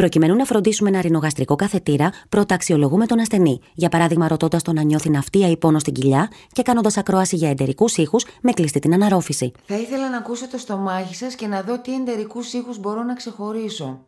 Προκειμένου να φροντίσουμε ένα ρινογαστρικό καθετήρα, πρώτα αξιολογούμε τον ασθενή. Για παράδειγμα, ρωτώντας τον να νιώθει ναυτία ή πόνο στην κοιλιά και κάνοντας ακρόαση για εντερικούς ήχους με κλειστή την αναρρόφηση. Θα ήθελα να ακούσω το στομάχι σας και να δω τι εντερικούς ήχους μπορώ να ξεχωρίσω.